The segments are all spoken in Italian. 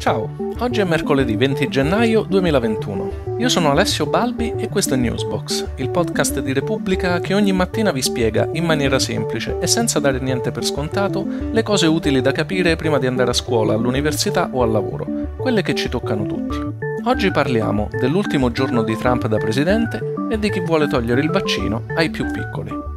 Ciao, oggi è mercoledì 20 gennaio 2021. Io sono Alessio Balbi e questo è Newsbox, il podcast di Repubblica che ogni mattina vi spiega in maniera semplice e senza dare niente per scontato le cose utili da capire prima di andare a scuola, all'università o al lavoro, quelle che ci toccano tutti. Oggi parliamo dell'ultimo giorno di Trump da presidente e di chi vuole togliere il vaccino ai più piccoli.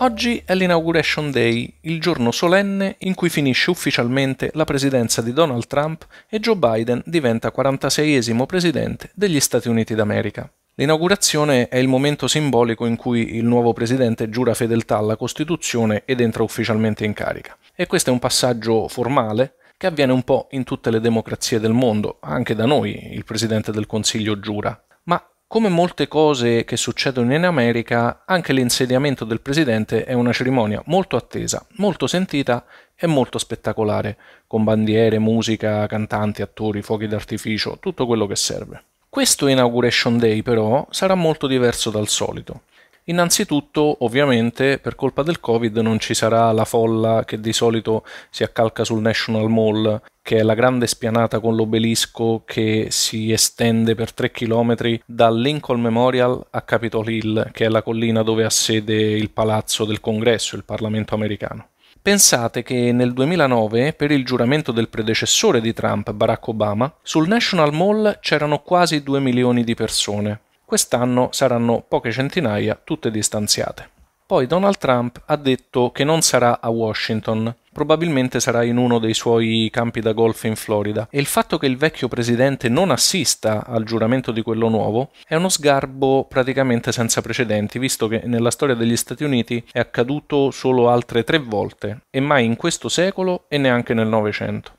Oggi è l'Inauguration Day, il giorno solenne in cui finisce ufficialmente la presidenza di Donald Trump e Joe Biden diventa 46esimo presidente degli Stati Uniti d'America. L'inaugurazione è il momento simbolico in cui il nuovo presidente giura fedeltà alla Costituzione ed entra ufficialmente in carica. E questo è un passaggio formale che avviene un po' in tutte le democrazie del mondo, anche da noi il presidente del Consiglio giura. Ma come molte cose che succedono in America, anche l'insediamento del presidente è una cerimonia molto attesa, molto sentita e molto spettacolare, con bandiere, musica, cantanti, attori, fuochi d'artificio, tutto quello che serve. Questo Inauguration Day però sarà molto diverso dal solito. Innanzitutto, ovviamente, per colpa del Covid non ci sarà la folla che di solito si accalca sul National Mall, che è la grande spianata con l'obelisco che si estende per 3 km dal Lincoln Memorial a Capitol Hill, che è la collina dove ha sede il palazzo del Congresso, il Parlamento americano. Pensate che nel 2009, per il giuramento del predecessore di Trump, Barack Obama, sul National Mall c'erano quasi 2 milioni di persone, Quest'anno saranno poche centinaia, tutte distanziate. Poi Donald Trump ha detto che non sarà a Washington, probabilmente sarà in uno dei suoi campi da golf in Florida. E il fatto che il vecchio presidente non assista al giuramento di quello nuovo è uno sgarbo praticamente senza precedenti, visto che nella storia degli Stati Uniti è accaduto solo altre tre volte, e mai in questo secolo e neanche nel Novecento.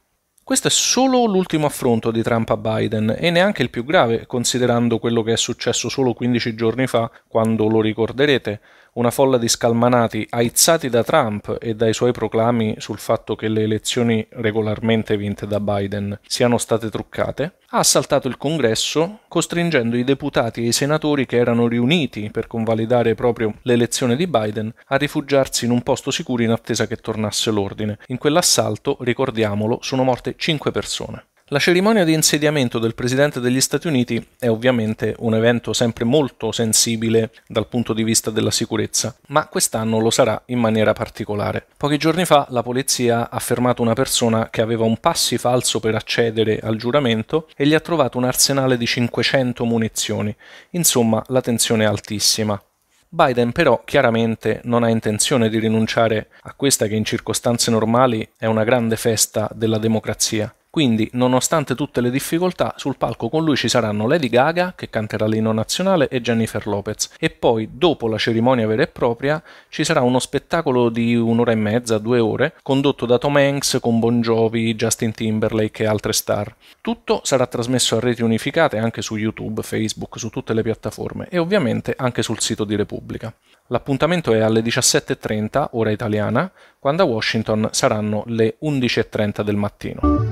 Questo è solo l'ultimo affronto di Trump a Biden e neanche il più grave, considerando quello che è successo solo 15 giorni fa, quando lo ricorderete, una folla di scalmanati aizzati da Trump e dai suoi proclami sul fatto che le elezioni regolarmente vinte da Biden siano state truccate, ha assaltato il Congresso costringendo i deputati e i senatori che erano riuniti per convalidare proprio l'elezione di Biden a rifugiarsi in un posto sicuro in attesa che tornasse l'ordine. In quell'assalto, ricordiamolo, sono morte cinque persone. La cerimonia di insediamento del Presidente degli Stati Uniti è ovviamente un evento sempre molto sensibile dal punto di vista della sicurezza, ma quest'anno lo sarà in maniera particolare. Pochi giorni fa la polizia ha fermato una persona che aveva un passi falso per accedere al giuramento e gli ha trovato un arsenale di 500 munizioni. Insomma, la tensione è altissima. Biden però chiaramente non ha intenzione di rinunciare a questa che in circostanze normali è una grande festa della democrazia. Quindi, nonostante tutte le difficoltà, sul palco con lui ci saranno Lady Gaga, che canterà l'inno nazionale, e Jennifer Lopez. E poi, dopo la cerimonia vera e propria, ci sarà uno spettacolo di un'ora e mezza, due ore, condotto da Tom Hanks con Bon Jovi, Justin Timberlake e altre star. Tutto sarà trasmesso a reti unificate anche su YouTube, Facebook, su tutte le piattaforme e ovviamente anche sul sito di Repubblica. L'appuntamento è alle 17.30, ora italiana, quando a Washington saranno le 11.30 del mattino.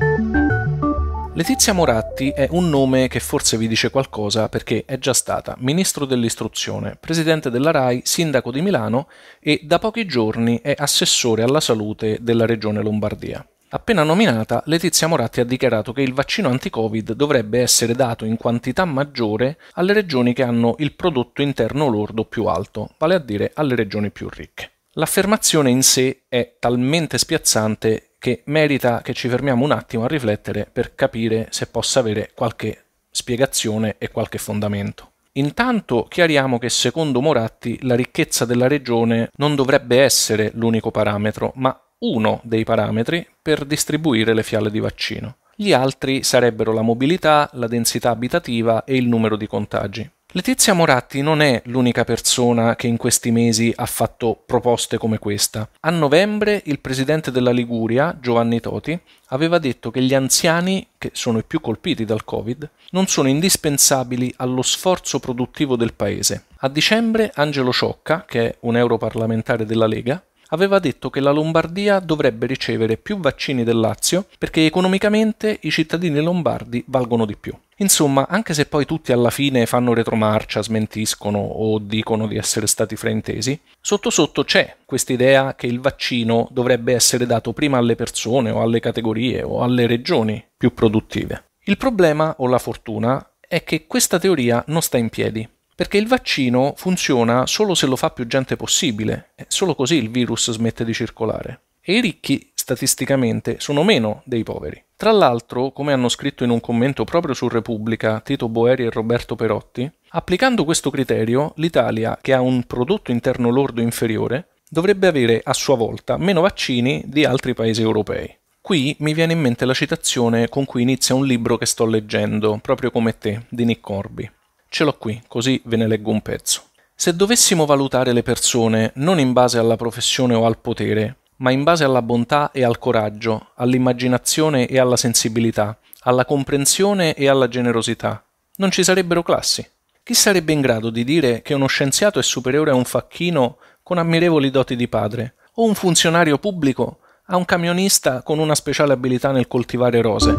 Letizia Moratti è un nome che forse vi dice qualcosa perché è già stata ministro dell'istruzione, presidente della RAI, sindaco di Milano e da pochi giorni è assessore alla salute della regione Lombardia. Appena nominata, Letizia Moratti ha dichiarato che il vaccino anti-Covid dovrebbe essere dato in quantità maggiore alle regioni che hanno il prodotto interno lordo più alto, vale a dire alle regioni più ricche. L'affermazione in sé è talmente spiazzante che merita che ci fermiamo un attimo a riflettere per capire se possa avere qualche spiegazione e qualche fondamento. Intanto chiariamo che secondo Moratti la ricchezza della regione non dovrebbe essere l'unico parametro, ma uno dei parametri per distribuire le fiale di vaccino. Gli altri sarebbero la mobilità, la densità abitativa e il numero di contagi. Letizia Moratti non è l'unica persona che in questi mesi ha fatto proposte come questa. A novembre il presidente della Liguria, Giovanni Toti, aveva detto che gli anziani, che sono i più colpiti dal Covid, non sono indispensabili allo sforzo produttivo del paese. A dicembre Angelo Ciocca, che è un europarlamentare della Lega, aveva detto che la Lombardia dovrebbe ricevere più vaccini del Lazio perché economicamente i cittadini lombardi valgono di più. Insomma, anche se poi tutti alla fine fanno retromarcia, smentiscono o dicono di essere stati fraintesi, sotto sotto c'è questa idea che il vaccino dovrebbe essere dato prima alle persone o alle categorie o alle regioni più produttive. Il problema o la fortuna è che questa teoria non sta in piedi perché il vaccino funziona solo se lo fa più gente possibile, eh, solo così il virus smette di circolare. E i ricchi, statisticamente, sono meno dei poveri. Tra l'altro, come hanno scritto in un commento proprio su Repubblica Tito Boeri e Roberto Perotti, applicando questo criterio, l'Italia, che ha un prodotto interno lordo inferiore, dovrebbe avere a sua volta meno vaccini di altri paesi europei. Qui mi viene in mente la citazione con cui inizia un libro che sto leggendo, proprio come te, di Nick Corby. Ce l'ho qui, così ve ne leggo un pezzo. Se dovessimo valutare le persone non in base alla professione o al potere, ma in base alla bontà e al coraggio, all'immaginazione e alla sensibilità, alla comprensione e alla generosità, non ci sarebbero classi. Chi sarebbe in grado di dire che uno scienziato è superiore a un facchino con ammirevoli doti di padre, o un funzionario pubblico a un camionista con una speciale abilità nel coltivare rose?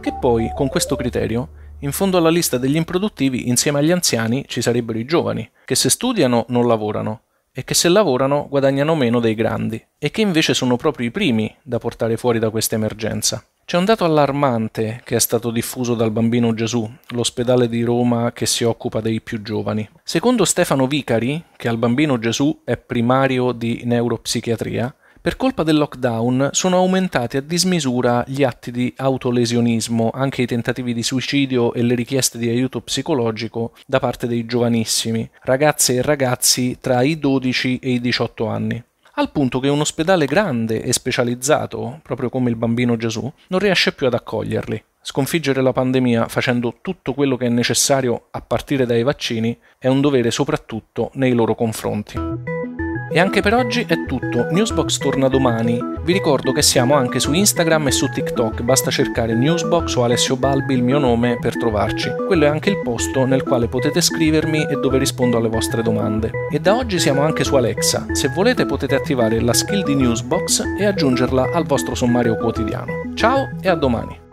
Che poi, con questo criterio, in fondo alla lista degli improduttivi, insieme agli anziani, ci sarebbero i giovani, che se studiano non lavorano e che se lavorano guadagnano meno dei grandi e che invece sono proprio i primi da portare fuori da questa emergenza. C'è un dato allarmante che è stato diffuso dal Bambino Gesù, l'ospedale di Roma che si occupa dei più giovani. Secondo Stefano Vicari, che al Bambino Gesù è primario di neuropsichiatria, per colpa del lockdown sono aumentati a dismisura gli atti di autolesionismo, anche i tentativi di suicidio e le richieste di aiuto psicologico da parte dei giovanissimi, ragazze e ragazzi tra i 12 e i 18 anni al punto che un ospedale grande e specializzato, proprio come il bambino Gesù, non riesce più ad accoglierli. Sconfiggere la pandemia facendo tutto quello che è necessario a partire dai vaccini è un dovere soprattutto nei loro confronti. E anche per oggi è tutto, Newsbox torna domani. Vi ricordo che siamo anche su Instagram e su TikTok, basta cercare Newsbox o Alessio Balbi il mio nome per trovarci. Quello è anche il posto nel quale potete scrivermi e dove rispondo alle vostre domande. E da oggi siamo anche su Alexa, se volete potete attivare la skill di Newsbox e aggiungerla al vostro sommario quotidiano. Ciao e a domani!